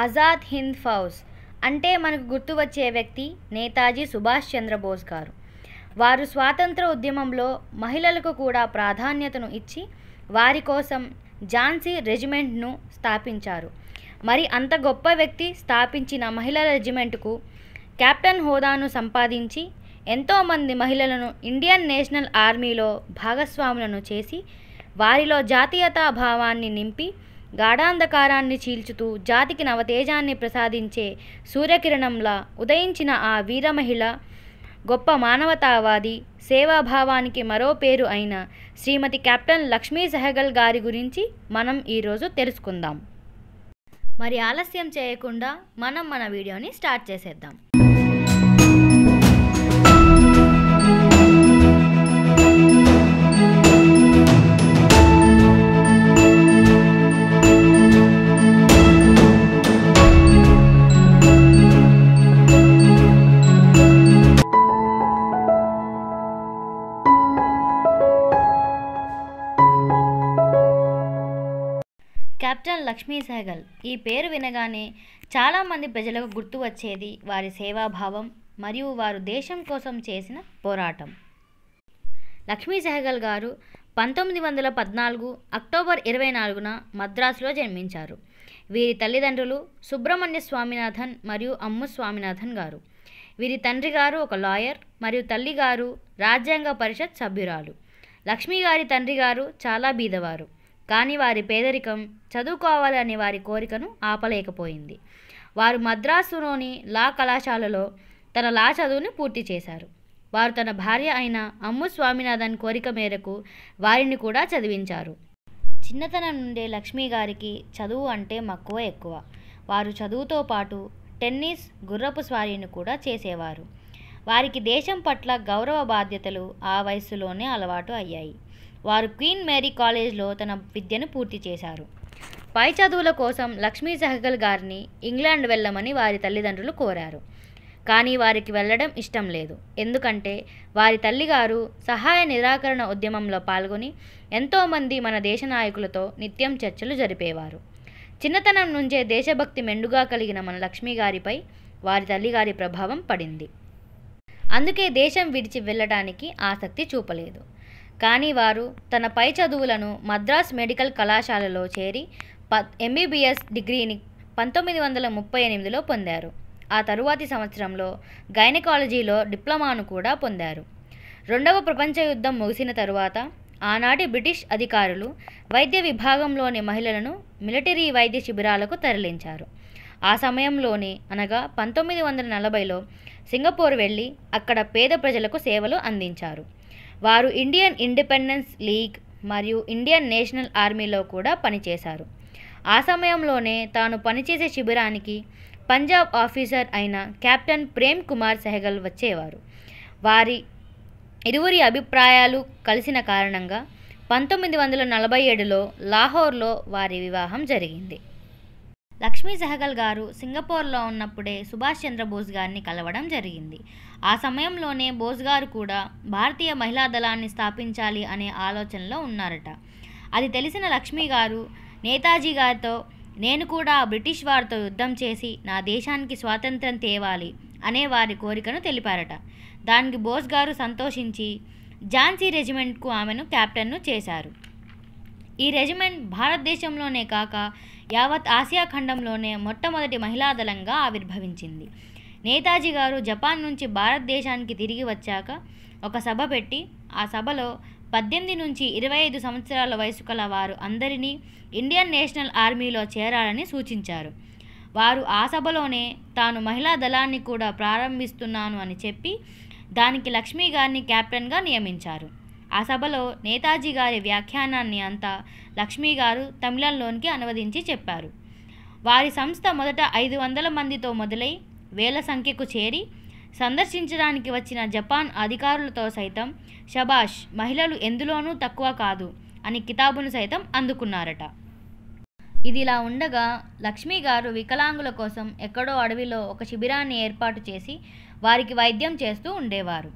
ఆజాద్ హింద్ ఫౌజ్ అంటే మనకు గుర్తు వచ్చే వ్యక్తి నేతాజీ సుభాష్ చంద్రబోస్ గారు వారు స్వాతంత్ర ఉద్యమంలో మహిళలకు కూడా ప్రాధాన్యతను ఇచ్చి వారి కోసం ఝాన్సీ రెజిమెంట్ను స్థాపించారు మరి అంత గొప్ప వ్యక్తి స్థాపించిన మహిళల రెజిమెంట్కు కెప్టెన్ హోదాను సంపాదించి ఎంతోమంది మహిళలను ఇండియన్ నేషనల్ ఆర్మీలో భాగస్వాములను చేసి వారిలో జాతీయతా భావాన్ని నింపి గాఢాంధకారాన్ని చీల్చుతూ జాతికి నవతేజాన్ని ప్రసాదించే సూర్యకిరణంలా ఉదయించిన ఆ వీరమహిళ గొప్ప మానవతావాది సేవాభావానికి మరో పేరు అయిన శ్రీమతి కెప్టెన్ లక్ష్మీ సెహగల్ గారి గురించి మనం ఈరోజు తెలుసుకుందాం మరి ఆలస్యం చేయకుండా మనం మన వీడియోని స్టార్ట్ చేసేద్దాం లక్ష్మీ సహగల్ ఈ పేరు వినగానే చాలామంది ప్రజలకు గుర్తు వచ్చేది వారి సేవాభావం మరియు వారు దేశం కోసం చేసిన పోరాటం లక్ష్మీ సెహగల్ గారు పంతొమ్మిది వందల పద్నాలుగు అక్టోబర్ ఇరవై నాలుగున మద్రాసులో జన్మించారు వీరి తల్లిదండ్రులు సుబ్రహ్మణ్య స్వామినాథన్ మరియు అమ్ము స్వామినాథన్ గారు వీరి తండ్రి గారు ఒక లాయర్ మరియు తల్లి గారు రాజ్యాంగ పరిషత్ సభ్యురాలు లక్ష్మీ గారి తండ్రి గారు చాలా బీదవారు కానీ వారి పేదరికం చదువుకోవాలనే వారి కోరికను ఆపలేకపోయింది వారు మద్రాసులోని లా కళాశాలలో తన లా చదువుని పూర్తి చేశారు వారు తన భార్య అయిన అమ్ము స్వామినాథన్ కోరిక మేరకు వారిని కూడా చదివించారు చిన్నతనం నుండే లక్ష్మీ గారికి చదువు అంటే మక్కువ ఎక్కువ వారు చదువుతో పాటు టెన్నిస్ గుర్రపు స్వారీని కూడా చేసేవారు వారికి దేశం పట్ల గౌరవ బాధ్యతలు ఆ వయస్సులోనే అలవాటు అయ్యాయి వారు క్వీన్ మేరీ కాలేజ్లో తన విద్యను పూర్తి చేశారు పై చదువుల కోసం లక్ష్మీ సహగల్ గారిని ఇంగ్లాండ్ వెళ్ళమని వారి తల్లిదండ్రులు కోరారు కానీ వారికి వెళ్ళడం ఇష్టం లేదు ఎందుకంటే వారి తల్లిగారు సహాయ నిరాకరణ ఉద్యమంలో పాల్గొని ఎంతోమంది మన దేశ నాయకులతో నిత్యం చర్చలు జరిపేవారు చిన్నతనం నుంచే దేశభక్తి మెండుగా కలిగిన మన లక్ష్మీ గారిపై వారి తల్లిగారి ప్రభావం పడింది అందుకే దేశం విడిచి వెళ్ళడానికి ఆసక్తి చూపలేదు కానీ వారు తన పై చదువులను మద్రాస్ మెడికల్ కళాశాలలో చేరి ప ఎంబీబీఎస్ డిగ్రీని పంతొమ్మిది వందల ముప్పై ఎనిమిదిలో పొందారు ఆ తరువాతి సంవత్సరంలో గైనకాలజీలో డిప్లొమాను కూడా పొందారు రెండవ ప్రపంచ యుద్ధం ముగిసిన తరువాత ఆనాటి బ్రిటిష్ అధికారులు వైద్య విభాగంలోని మహిళలను మిలిటరీ వైద్య శిబిరాలకు తరలించారు ఆ సమయంలోనే అనగా పంతొమ్మిది వందల నలభైలో సింగపూర్ వెళ్ళి అక్కడ పేద ప్రజలకు సేవలు అందించారు వారు ఇండియన్ ఇండిపెండెన్స్ లీగ్ మరియు ఇండియన్ నేషనల్ ఆర్మీలో కూడా పనిచేశారు ఆ సమయంలోనే తాను పనిచేసే శిబిరానికి పంజాబ్ ఆఫీసర్ అయిన కెప్టెన్ ప్రేమ్ కుమార్ సెహగల్ వచ్చేవారు వారి ఇరువురి అభిప్రాయాలు కలిసిన కారణంగా పంతొమ్మిది వందల నలభై ఏడులో లాహోర్లో వారి వివాహం జరిగింది లక్ష్మీ సెహగల్ గారు సింగపూర్లో ఉన్నప్పుడే సుభాష్ చంద్రబోస్ గారిని కలవడం జరిగింది ఆ సమయంలోనే బోస్ గారు కూడా భారతీయ మహిళా దళాన్ని స్థాపించాలి అనే ఆలోచనలో ఉన్నారట అది తెలిసిన లక్ష్మీ గారు నేతాజీ గారితో నేను కూడా బ్రిటిష్ వారితో యుద్ధం చేసి నా దేశానికి స్వాతంత్రం తేవాలి అనే వారి కోరికను తెలిపారట దానికి బోస్ గారు సంతోషించి ఝాన్సీ రెజిమెంట్కు ఆమెను కెప్టెన్ను చేశారు ఈ రెజిమెంట్ భారతదేశంలోనే కాక యావత్ ఆసియా ఖండంలోనే మొట్టమొదటి మహిళా దళంగా ఆవిర్భవించింది నేతాజీ గారు జపాన్ నుంచి భారతదేశానికి తిరిగి వచ్చాక ఒక సభ పెట్టి ఆ సభలో పద్దెనిమిది నుంచి ఇరవై ఐదు సంవత్సరాల వయసు కల వారు అందరినీ ఇండియన్ నేషనల్ ఆర్మీలో చేరాలని సూచించారు వారు ఆ సభలోనే తాను మహిళా దళాన్ని కూడా ప్రారంభిస్తున్నాను అని చెప్పి దానికి లక్ష్మీ గారిని కెప్టెన్గా నియమించారు ఆ సభలో నేతాజీ గారి వ్యాఖ్యానాన్ని అంతా లక్ష్మీ గారు తమిళంలోనికి అనువదించి చెప్పారు వారి సంస్థ మొదట ఐదు వందల మందితో మొదలై వేల సంఖ్యకు చేరి సందర్శించడానికి వచ్చిన జపాన్ అధికారులతో సైతం షబాష్ మహిళలు ఎందులోనూ తక్కువ కాదు అని కితాబును సైతం అందుకున్నారట ఇదిలా ఉండగా లక్ష్మీ గారు వికలాంగుల కోసం ఎక్కడో అడవిలో ఒక శిబిరాన్ని ఏర్పాటు చేసి వారికి వైద్యం చేస్తూ ఉండేవారు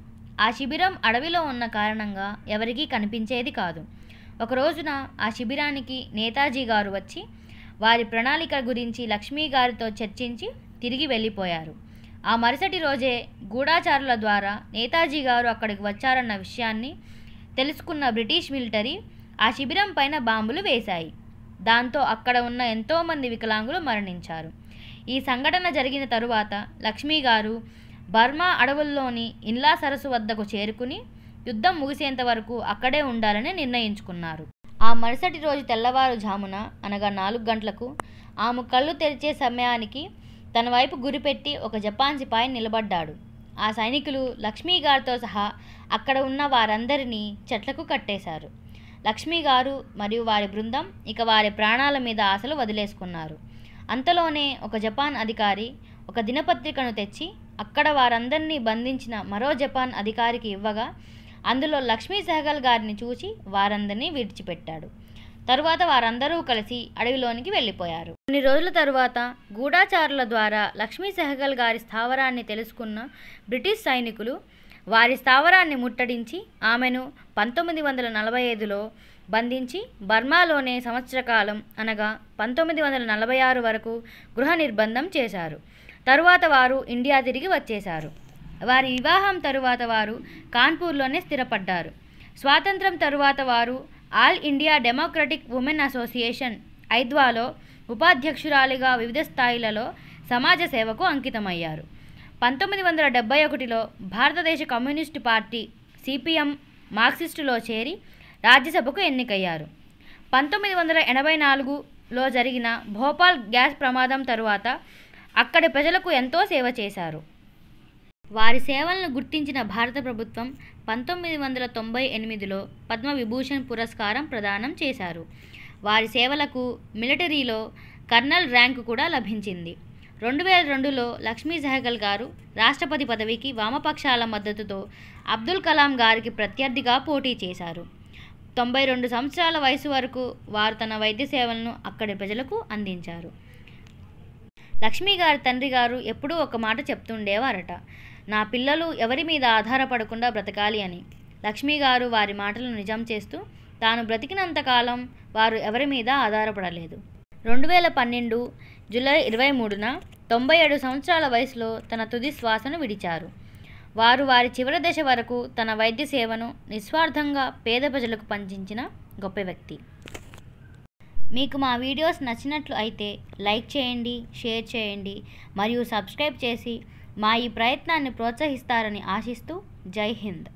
ఆ శిబిరం అడవిలో ఉన్న కారణంగా ఎవరికీ కనిపించేది కాదు ఒక రోజున ఆ శిబిరానికి నేతాజీ గారు వచ్చి వారి ప్రణాళిక గురించి లక్ష్మీ గారితో చర్చించి తిరిగి వెళ్ళిపోయారు ఆ మరుసటి రోజే గూఢాచారుల ద్వారా నేతాజీ గారు అక్కడికి వచ్చారన్న విషయాన్ని తెలుసుకున్న బ్రిటిష్ మిలిటరీ ఆ శిబిరం పైన బాంబులు వేశాయి దాంతో అక్కడ ఉన్న ఎంతోమంది వికలాంగులు మరణించారు ఈ సంఘటన జరిగిన తరువాత లక్ష్మీ గారు బర్మా అడవుల్లోని ఇన్లా సరస్సు వద్దకు చేరుకుని యుద్ధం ముగిసేంత వరకు అక్కడే ఉండాలని నిర్ణయించుకున్నారు ఆ మరుసటి రోజు తెల్లవారుజామున అనగా నాలుగు గంటలకు ఆమె కళ్ళు తెరిచే సమయానికి తన వైపు గురిపెట్టి ఒక జపాన్ సిపాయి నిలబడ్డాడు ఆ సైనికులు లక్ష్మీ గారితో సహా అక్కడ ఉన్న వారందరినీ చెట్లకు కట్టేశారు లక్ష్మీ గారు మరియు వారి బృందం ఇక వారి ప్రాణాల మీద ఆశలు వదిలేసుకున్నారు అంతలోనే ఒక జపాన్ అధికారి ఒక దినపత్రికను తెచ్చి అక్కడ వారందరినీ బంధించిన మరో జపాన్ అధికారికి ఇవ్వగా అందులో లక్ష్మీ సహగల్ గారిని చూసి వారందరినీ విడిచిపెట్టాడు తరువాత వారందరూ కలిసి అడవిలోనికి వెళ్ళిపోయారు కొన్ని రోజుల తరువాత గూఢాచారుల ద్వారా లక్ష్మీ సెహగల్ గారి స్థావరాన్ని తెలుసుకున్న బ్రిటిష్ సైనికులు వారి స్థావరాన్ని ముట్టడించి ఆమెను పంతొమ్మిది వందల నలభై ఐదులో బంధించి బర్మాలోనే సంవత్సరకాలం అనగా పంతొమ్మిది వందల నలభై ఆరు వరకు గృహ నిర్బంధం చేశారు తరువాత వారు ఇండియా తిరిగి వచ్చేశారు వారి వివాహం తరువాత వారు కాన్పూర్లోనే స్థిరపడ్డారు స్వాతంత్రం తరువాత వారు all India democratic women association ఐద్వాలో ఉపాధ్యక్షురాలిగా వివిధ స్థాయిలలో సమాజ సేవకు అంకితమయ్యారు పంతొమ్మిది వందల డెబ్బై ఒకటిలో భారతదేశ కమ్యూనిస్టు పార్టీ సిపిఎం మార్క్సిస్టులో చేరి రాజ్యసభకు ఎన్నికయ్యారు పంతొమ్మిది వందల ఎనభై నాలుగులో జరిగిన భోపాల్ గ్యాస్ ప్రమాదం తరువాత అక్కడి ప్రజలకు ఎంతో సేవ చేశారు వారి సేవలను గుర్తించిన భారత ప్రభుత్వం పంతొమ్మిది వందల తొంభై ఎనిమిదిలో పద్మవిభూషణ్ పురస్కారం ప్రదానం చేశారు వారి సేవలకు మిలిటరీలో కర్నల్ ర్యాంకు కూడా లభించింది రెండు వేల రెండులో లక్ష్మీ సెహగల్ గారు రాష్ట్రపతి పదవికి వామపక్షాల మద్దతుతో అబ్దుల్ కలాం గారికి ప్రత్యర్థిగా పోటీ చేశారు తొంభై రెండు సంవత్సరాల వయసు వరకు వారు తన వైద్య సేవలను అక్కడి ప్రజలకు అందించారు లక్ష్మీ గారి తండ్రి గారు ఎప్పుడూ ఒక మాట చెప్తుండేవారట నా పిల్లలు ఎవరి మీద ఆధారపడకుండా బ్రతకాలి అని లక్ష్మీ గారు వారి మాటలు నిజం చేస్తూ తాను బ్రతికినంతకాలం వారు ఎవరి మీద ఆధారపడలేదు రెండు వేల పన్నెండు జూలై ఇరవై మూడున తొంభై ఏడు సంవత్సరాల వయసులో తన తుది శ్వాసను విడిచారు వారు వారి చివరి దశ వరకు తన వైద్య సేవను నిస్వార్థంగా పేద ప్రజలకు పంచించిన గొప్ప వ్యక్తి మీకు మా వీడియోస్ నచ్చినట్లు అయితే లైక్ చేయండి షేర్ చేయండి మరియు సబ్స్క్రైబ్ చేసి మా ఈ ప్రయత్నాన్ని ప్రోత్సహిస్తారని ఆశిస్తూ జై హింద్